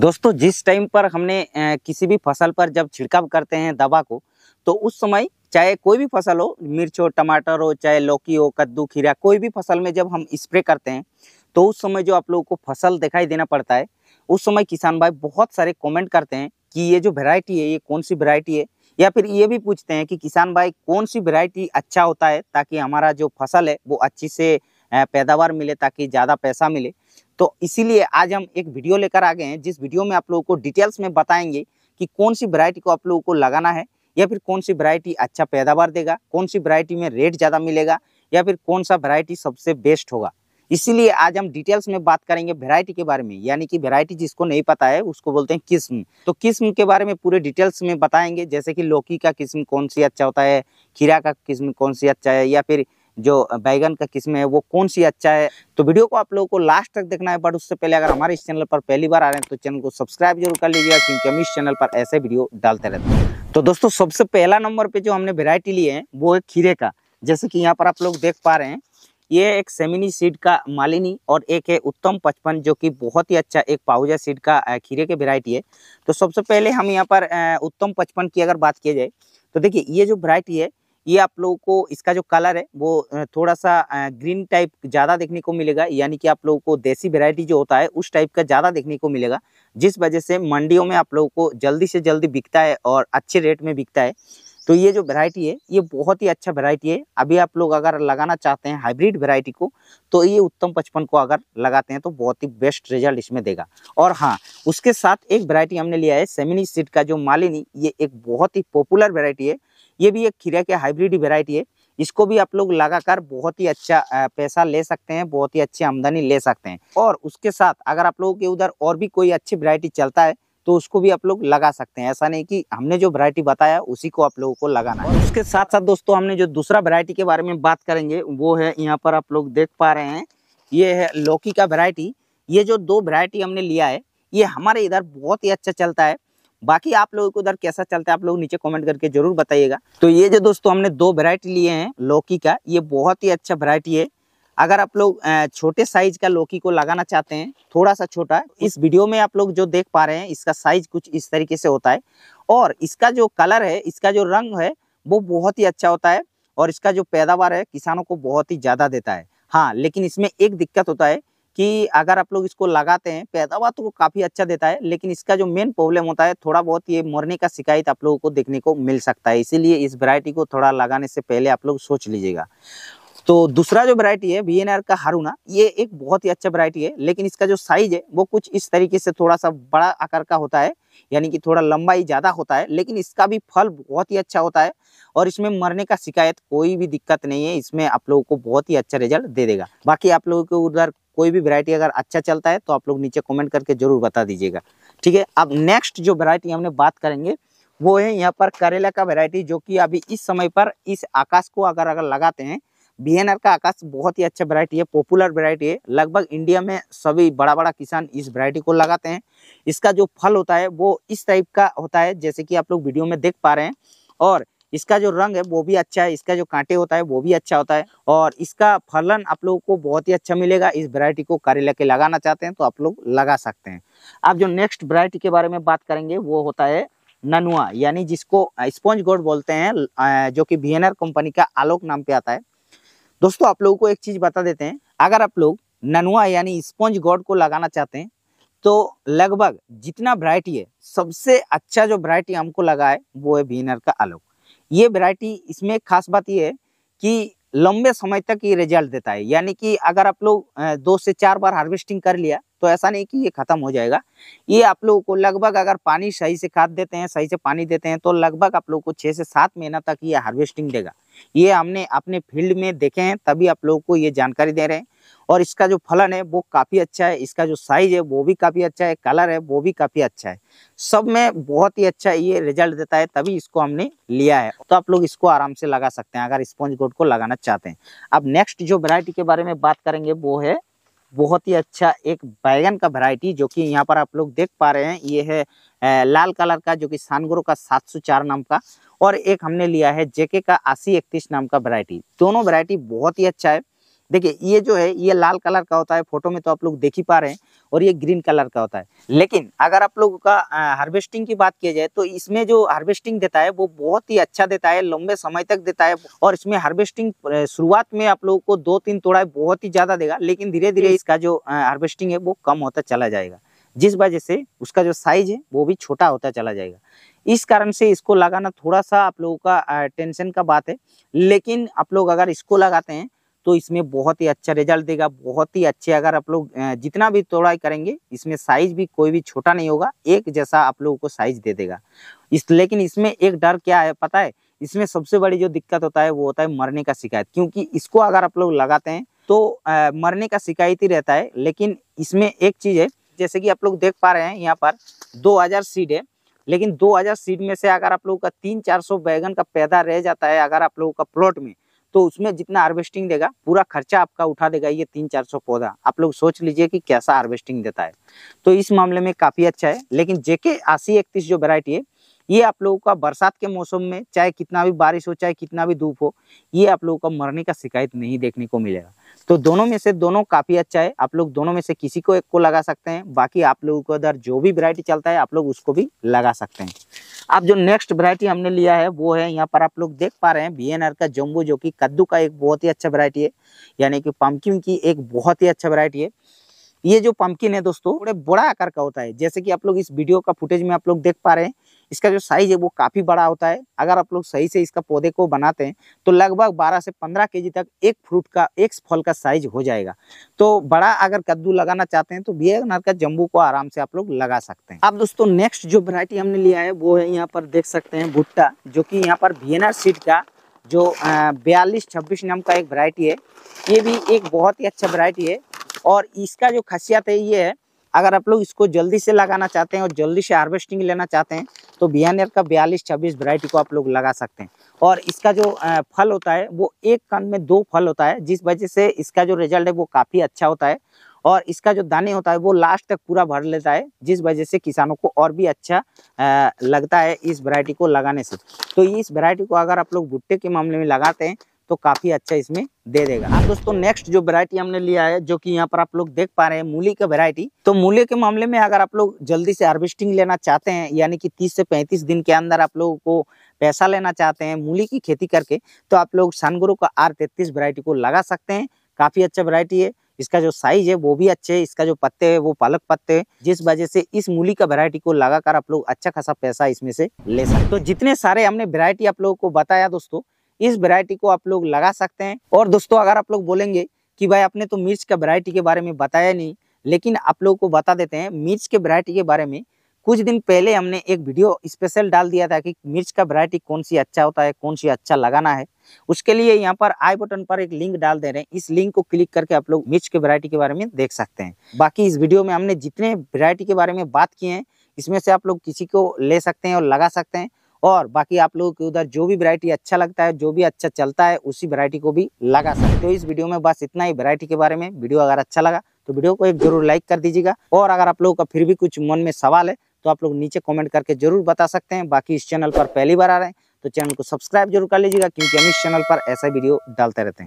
दोस्तों जिस टाइम पर हमने किसी भी फसल पर जब छिड़काव करते हैं दवा को तो उस समय चाहे कोई भी फसल हो मिर्च हो टमाटर हो चाहे लौकी हो कद्दू खीरा कोई भी फसल में जब हम स्प्रे करते हैं तो उस समय जो आप लोगों को फसल दिखाई देना पड़ता है उस समय किसान भाई बहुत सारे कमेंट करते हैं कि ये जो वेराइटी है ये कौन सी वेराइटी है या फिर ये भी पूछते हैं कि किसान भाई कौन सी वेराइटी अच्छा होता है ताकि हमारा जो फसल है वो अच्छी से पैदावार मिले ताकि ज़्यादा पैसा मिले तो इसीलिए आज हम एक वीडियो लेकर आ गए हैं जिस वीडियो में आप लोगों को डिटेल्स में बताएंगे कि कौन सी वरायटी को आप लोगों को लगाना है या फिर कौन सी वरायटी अच्छा पैदावार देगा कौन सी वरायटी में रेट ज़्यादा मिलेगा या फिर कौन सा वरायटी सबसे बेस्ट होगा इसीलिए आज हम डिटेल्स में बात करेंगे वेरायटी के बारे में यानी कि वेरायटी जिसको नहीं पता है उसको बोलते हैं किस्म तो किस्म के बारे में पूरे डिटेल्स में बताएंगे जैसे कि लौकी का किस्म कौन सी अच्छा होता है खीरा का किस्म कौन सी अच्छा है या फिर जो बैगन का किस्म है वो कौन सी अच्छा है तो वीडियो को आप लोगों को लास्ट तक देखना है बट उससे पहले अगर हमारे इस चैनल पर पहली बार आ रहे हैं तो चैनल को सब्सक्राइब जरूर कर लीजिएगा क्योंकि हम इस चैनल पर ऐसे वीडियो डालते रहते हैं तो दोस्तों सबसे पहला नंबर पर जो हमने वेरायटी ली है वो है खीरे का जैसे कि यहाँ पर आप लोग देख पा रहे हैं ये एक सेमिनी सीड का मालिनी और एक है उत्तम पचपन जो कि बहुत ही अच्छा एक पाहुजा सीड का खीरे के वेरायटी है तो सबसे पहले हम यहाँ पर उत्तम पचपन की अगर बात की जाए तो देखिए ये जो वरायटी है ये आप लोगों को इसका जो कलर है वो थोड़ा सा ग्रीन टाइप ज़्यादा देखने को मिलेगा यानी कि आप लोगों को देसी वेरायटी जो होता है उस टाइप का ज़्यादा देखने को मिलेगा जिस वजह से मंडियों में आप लोगों को जल्दी से जल्दी बिकता है और अच्छे रेट में बिकता है तो ये जो वेराइटी है ये बहुत ही अच्छा वेराइटी है अभी आप लोग अगर लगाना चाहते हैं हाइब्रिड वेराइटी को तो ये उत्तम पचपन को अगर लगाते हैं तो बहुत ही बेस्ट रिजल्ट इसमें देगा और हाँ उसके साथ एक वैरायटी हमने लिया है सेमिनी सीड का जो मालिनी ये एक बहुत ही पॉपुलर वेरायटी है ये भी एक खीरा के हाइब्रिड वेराइटी है इसको भी आप लोग लगाकर बहुत ही अच्छा पैसा ले सकते हैं बहुत ही अच्छी आमदनी ले सकते हैं और उसके साथ अगर आप लोगों के उधर और भी कोई अच्छी वरायटी चलता है तो उसको भी आप लोग लगा सकते हैं ऐसा नहीं कि हमने जो वरायटी बताया उसी को आप लोगों को लगाना है उसके साथ साथ दोस्तों हमने जो दूसरा वरायटी के बारे में बात करेंगे वो है यहाँ पर आप लोग देख पा रहे हैं ये है लौकी का वरायटी ये जो दो वरायटी हमने लिया है ये हमारे इधर बहुत ही अच्छा चलता है बाकी आप लोगों को उधर कैसा चलता है आप लोग नीचे कमेंट करके जरूर बताइएगा तो ये जो दोस्तों हमने दो वेरायटी लिए हैं लौकी का ये बहुत ही अच्छा वेरायटी है अगर आप लोग छोटे साइज का लौकी को लगाना चाहते हैं थोड़ा सा छोटा इस वीडियो में आप लोग जो देख पा रहे हैं इसका साइज कुछ इस तरीके से होता है और इसका जो कलर है इसका जो रंग है वो बहुत ही अच्छा होता है और इसका जो पैदावार है किसानों को बहुत ही ज़्यादा देता है हाँ लेकिन इसमें एक दिक्कत होता है कि अगर आप लोग इसको लगाते हैं पैदावार तो काफ़ी अच्छा देता है लेकिन इसका जो मेन प्रॉब्लम होता है थोड़ा बहुत ये मरने का शिकायत आप लोगों को देखने को मिल सकता है इसीलिए इस वैरायटी को थोड़ा लगाने से पहले आप लोग सोच लीजिएगा तो दूसरा जो वरायटी है बी का हारूना ये एक बहुत ही अच्छा वरायटी है लेकिन इसका जो साइज है वो कुछ इस तरीके से थोड़ा सा बड़ा आकार का होता है यानी कि थोड़ा लंबाई ज़्यादा होता है लेकिन इसका भी फल बहुत ही अच्छा होता है और इसमें मरने का शिकायत कोई भी दिक्कत नहीं है इसमें आप लोगों को बहुत ही अच्छा रिजल्ट दे देगा बाकी आप लोगों के उधर कोई भी वरायटी अगर अच्छा चलता है तो आप लोग नीचे कॉमेंट करके जरूर बता दीजिएगा ठीक है अब नेक्स्ट जो वरायटी हमने बात करेंगे वो है यहाँ पर करेला का वेरायटी जो कि अभी इस समय पर इस आकाश को अगर अगर लगाते हैं बीएनआर का आकाश बहुत ही अच्छा वैरायटी है पॉपुलर वैरायटी है लगभग इंडिया में सभी बड़ा बड़ा किसान इस वैरायटी को लगाते हैं इसका जो फल होता है वो इस टाइप का होता है जैसे कि आप लोग वीडियो में देख पा रहे हैं और इसका जो रंग है वो भी अच्छा है इसका जो कांटे होता है वो भी अच्छा होता है और इसका फलन आप लोगों को बहुत ही अच्छा मिलेगा इस वरायटी को करेला के लगाना चाहते हैं तो आप लोग लगा सकते हैं अब जो नेक्स्ट वरायटी के बारे में बात करेंगे वो होता है ननुआ यानी जिसको स्पॉन्ज गोड बोलते हैं जो कि वी कंपनी का आलोक नाम पे आता है दोस्तों आप लोगों को एक चीज़ बता देते हैं अगर आप लोग ननुआ यानी स्पॉन्ज गॉड को लगाना चाहते हैं तो लगभग जितना वरायटी है सबसे अच्छा जो वरायटी हमको लगा है वो है बीनर का आलोक ये वरायटी इसमें एक खास बात ये है कि लंबे समय तक ये रिजल्ट देता है यानी कि अगर आप लोग दो से चार बार हार्वेस्टिंग कर लिया तो ऐसा नहीं कि ये खत्म हो जाएगा ये आप लोगों को लगभग अगर पानी सही से खाद देते हैं सही से पानी देते हैं तो लगभग आप लोगों को छह से सात महीना तक ये हार्वेस्टिंग देगा ये हमने अपने फील्ड में देखे हैं तभी आप लोगों को ये जानकारी दे रहे हैं और इसका जो फलन है वो काफ़ी अच्छा है इसका जो साइज है वो भी काफ़ी अच्छा है कलर है वो भी काफ़ी अच्छा है सब में बहुत ही अच्छा ये रिजल्ट देता है तभी इसको हमने लिया है तो आप लोग इसको आराम से लगा सकते हैं अगर स्पॉन्ज गोड को लगाना चाहते हैं अब नेक्स्ट जो वेराइटी के बारे में बात करेंगे वो है बहुत ही अच्छा एक बैगन का वैरायटी जो कि यहाँ पर आप लोग देख पा रहे हैं ये है लाल कलर का जो कि सानगुरु का 704 नाम का और एक हमने लिया है जेके का इकतीस नाम का वैरायटी दोनों वैरायटी बहुत ही अच्छा है देखिए ये जो है ये लाल कलर का होता है फोटो में तो आप लोग देख ही पा रहे हैं और ये ग्रीन कलर का होता है लेकिन अगर आप लोगों का हार्वेस्टिंग की बात किया जाए तो इसमें जो हार्वेस्टिंग देता है वो बहुत ही अच्छा देता है लंबे समय तक देता है और इसमें हार्वेस्टिंग शुरुआत में आप लोगों को दो तीन तोड़ा बहुत ही ज्यादा देगा लेकिन धीरे धीरे इसका जो हार्वेस्टिंग है वो कम होता चला जाएगा जिस वजह से उसका जो साइज है वो भी छोटा होता चला जाएगा इस कारण से इसको लगाना थोड़ा सा आप लोगों का टेंशन का बात है लेकिन आप लोग अगर इसको लगाते हैं तो इसमें बहुत ही अच्छा रिजल्ट देगा बहुत ही अच्छे अगर आप लोग जितना भी तोड़ाई करेंगे इसमें साइज भी कोई भी छोटा नहीं होगा एक जैसा आप लोगों को साइज दे देगा इस लेकिन इसमें एक डर क्या है पता है इसमें सबसे बड़ी जो दिक्कत होता है वो होता है मरने का शिकायत क्योंकि इसको अगर आप लोग लगाते हैं तो आ, मरने का शिकायत ही रहता है लेकिन इसमें एक चीज़ है जैसे कि आप लोग देख पा रहे हैं यहाँ पर 2000 सीड है लेकिन 2000 सीड में से अगर आप लोगों का तीन चार सौ बैगन का पैदा रह जाता है अगर आप लोगों का प्लॉट में तो उसमें जितना हार्वेस्टिंग देगा पूरा खर्चा आपका उठा देगा ये तीन चार सौ पौधा आप लोग सोच लीजिए कि कैसा हार्वेस्टिंग देता है तो इस मामले में काफ़ी अच्छा है लेकिन जेके अस्सी इकतीस जो वेरायटी है ये आप लोगों का बरसात के मौसम में चाहे कितना भी बारिश हो चाहे कितना भी धूप हो ये आप लोगों का मरने का शिकायत नहीं देखने को मिलेगा तो दोनों में से दोनों काफ़ी अच्छा है आप लोग दोनों में से किसी को एक को लगा सकते हैं बाकी आप लोगों को उधर जो भी वरायटी चलता है आप लोग उसको भी लगा सकते हैं अब जो नेक्स्ट वरायटी हमने लिया है वो है यहाँ पर आप लोग देख पा रहे हैं बी का जम्बू जो कि कद्दू का एक बहुत ही अच्छा वरायटी है यानी कि पंपकिन की एक बहुत ही अच्छा वरायटी है ये जो पंपकिन है दोस्तों बड़े बड़ा आकार का होता है जैसे कि आप लोग इस वीडियो का फुटेज में आप लोग देख पा रहे हैं इसका जो साइज है वो काफ़ी बड़ा होता है अगर आप लोग सही से इसका पौधे को बनाते हैं तो लगभग 12 से 15 केजी तक एक फ्रूट का एक फल का साइज हो जाएगा तो बड़ा अगर कद्दू लगाना चाहते हैं तो बी का जम्बू को आराम से आप लोग लगा सकते हैं अब दोस्तों नेक्स्ट जो वरायटी हमने लिया है वो है यहाँ पर देख सकते हैं भुट्टा जो कि यहाँ पर वी सीड का जो बयालीस छब्बीस नाम का एक वरायटी है ये भी एक बहुत ही अच्छा वरायटी है और इसका जो खासियत है ये है अगर आप लोग इसको जल्दी से लगाना चाहते हैं और जल्दी से हार्वेस्टिंग लेना चाहते हैं तो बियानेर का बयालीस छब्बीस वरायटी को आप लोग लगा सकते हैं और इसका जो फल होता है वो एक कन में दो फल होता है जिस वजह से इसका जो रिजल्ट है वो काफ़ी अच्छा होता है और इसका जो दाने होता है वो लास्ट तक पूरा भर लेता है जिस वजह से किसानों को और भी अच्छा लगता है इस वरायटी को लगाने से तो इस वैरायटी को अगर आप लोग भुट्टे के मामले में लगाते हैं तो काफी अच्छा इसमें दे देगा हाँ दोस्तों नेक्स्ट जो वेरायटी हमने लिया है जो कि यहाँ पर आप लोग देख पा रहे हैं मूली का वेरायटी तो मूली के मामले में अगर आप लोग जल्दी से हार्वेस्टिंग लेना चाहते हैं यानी कि 30 से 35 दिन के अंदर आप लोगों को पैसा लेना चाहते हैं मूली की खेती करके तो आप लोग सनगुरु का आर तैतीस वेरायटी को लगा सकते हैं काफी अच्छा वेरायटी है इसका जो साइज है वो भी अच्छे है इसका जो पत्ते है वो पालक पत्ते है जिस वजह से इस मूली का वैरायटी को लगाकर आप लोग अच्छा खासा पैसा इसमें से ले सकते तो जितने सारे हमने वैरायटी आप लोगों को बताया दोस्तों इस वेरायटी को आप लोग लगा सकते हैं और दोस्तों अगर आप लोग बोलेंगे कि भाई आपने तो मिर्च का वेरायटी के बारे में बताया नहीं लेकिन आप लोगों को बता देते हैं मिर्च के वरायटी के बारे में कुछ दिन पहले हमने एक वीडियो स्पेशल डाल दिया था कि मिर्च का वरायटी कौन सी अच्छा होता है कौन सी अच्छा लगाना है उसके लिए यहाँ पर आई बटन पर एक लिंक डाल दे रहे हैं इस लिंक को क्लिक करके आप लोग मिर्च के वरायटी के बारे में देख सकते हैं बाकी इस वीडियो में हमने जितने वेरायटी के बारे में बात किए हैं इसमें से आप लोग किसी को ले सकते हैं और लगा सकते हैं और बाकी आप लोगों के उधर जो भी वैरायटी अच्छा लगता है जो भी अच्छा चलता है उसी वैरायटी को भी लगा सकते हो तो इस वीडियो में बस इतना ही वैरायटी के बारे में वीडियो अगर अच्छा लगा तो वीडियो को एक जरूर लाइक कर दीजिएगा और अगर आप लोगों का फिर भी कुछ मन में सवाल है तो आप लोग नीचे कमेंट करके जरूर बता सकते हैं बाकी इस चैनल पर पहली बार आ रहे हैं तो चैनल को सब्सक्राइब जरूर कर लीजिएगा क्योंकि हम इस चैनल पर ऐसा वीडियो डालते रहते हैं